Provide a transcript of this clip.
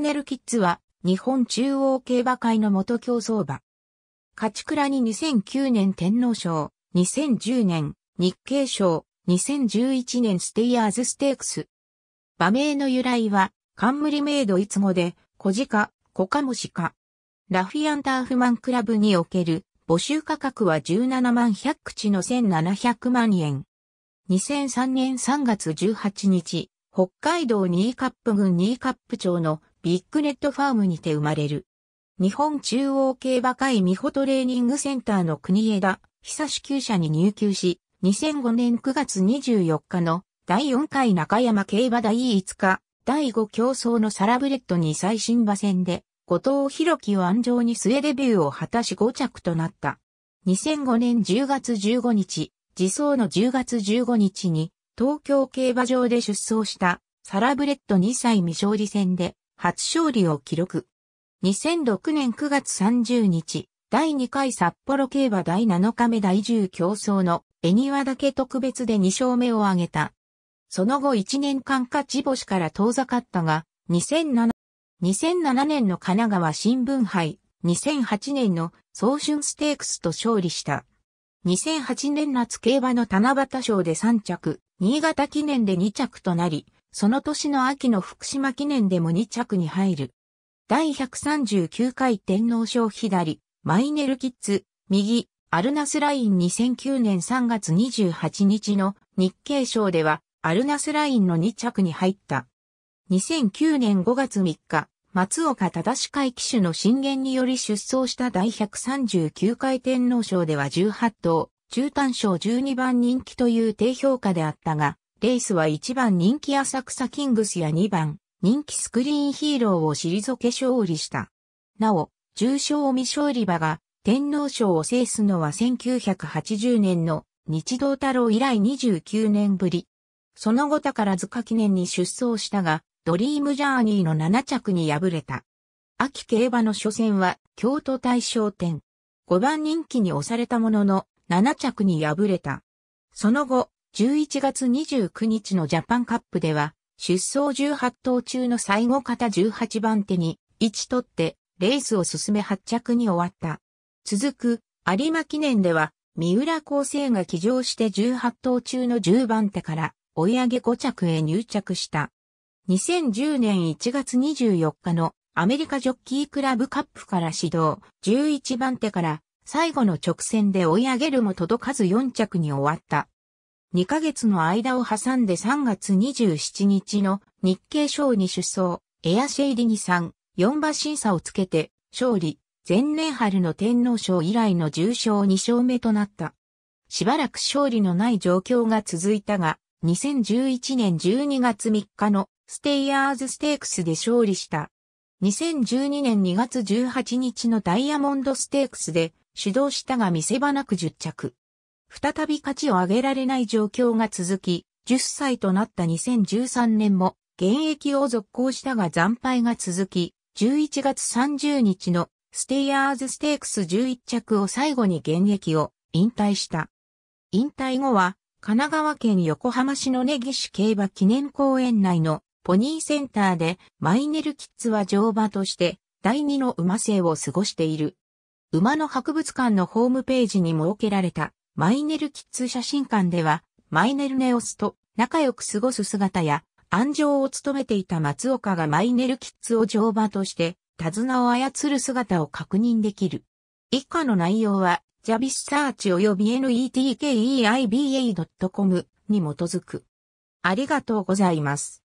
ネルキッズは日本中央競馬会の元競走馬。勝倉に2009年天皇賞、2010年日経賞、2011年ステイヤーズステークス。馬名の由来は、冠メイドイツ語で、小鹿、小カモシカ。ラフィアンターフマンクラブにおける募集価格は17万100口の1700万円。2003年3月18日、北海道ニーカップ郡ニーカップ町のビッグネットファームにて生まれる。日本中央競馬会美穂トレーニングセンターの国枝、久し厩舎に入級し、2005年9月24日の第4回中山競馬第5日、第5競争のサラブレッドに最新馬戦で、後藤弘樹を安城に末デビューを果たし5着となった。2005年10月15日、自走の10月15日に、東京競馬場で出走した、サラブレッド2歳未勝利戦で、初勝利を記録。2006年9月30日、第2回札幌競馬第7日目第10競争の恵庭岳特別で2勝目を挙げた。その後1年間勝ち星から遠ざかったが、2007, 2007年の神奈川新聞杯、2008年の早春ステークスと勝利した。2008年夏競馬の七夕賞で3着、新潟記念で2着となり、その年の秋の福島記念でも2着に入る。第139回天皇賞左、マイネルキッズ、右、アルナスライン2009年3月28日の日経賞では、アルナスラインの2着に入った。2009年5月3日、松岡正会騎手の進言により出走した第139回天皇賞では18頭、中短賞12番人気という低評価であったが、レースは1番人気浅草キングスや2番人気スクリーンヒーローを退け勝利した。なお、重賞未勝利馬が天皇賞を制すのは1980年の日道太郎以来29年ぶり。その後宝塚記念に出走したが、ドリームジャーニーの7着に敗れた。秋競馬の初戦は京都大賞典。5番人気に押されたものの7着に敗れた。その後、11月29日のジャパンカップでは、出走18頭中の最後方18番手に位置取ってレースを進め発着に終わった。続く有馬記念では、三浦厚生が騎乗して18頭中の10番手から追い上げ5着へ入着した。2010年1月24日のアメリカジョッキークラブカップから始動11番手から最後の直線で追い上げるも届かず4着に終わった。2ヶ月の間を挟んで3月27日の日経賞に出走、エアシェイディさん、4馬審査をつけて、勝利、前年春の天皇賞以来の重賞2勝目となった。しばらく勝利のない状況が続いたが、2011年12月3日のステイヤーズステークスで勝利した。2012年2月18日のダイヤモンドステークスで主導したが見せ場なく10着。再び勝ちを上げられない状況が続き、10歳となった2013年も現役を続行したが惨敗が続き、11月30日のステイヤーズステークス11着を最後に現役を引退した。引退後は神奈川県横浜市の根岸競馬記念公園内のポニーセンターでマイネルキッズは乗馬として第二の馬生を過ごしている。馬の博物館のホームページに設けられたマイネルキッズ写真館では、マイネルネオスと仲良く過ごす姿や、安城を務めていた松岡がマイネルキッズを乗馬として、手綱を操る姿を確認できる。以下の内容は、ジャビスサーチ及び netkeiba.com に基づく。ありがとうございます。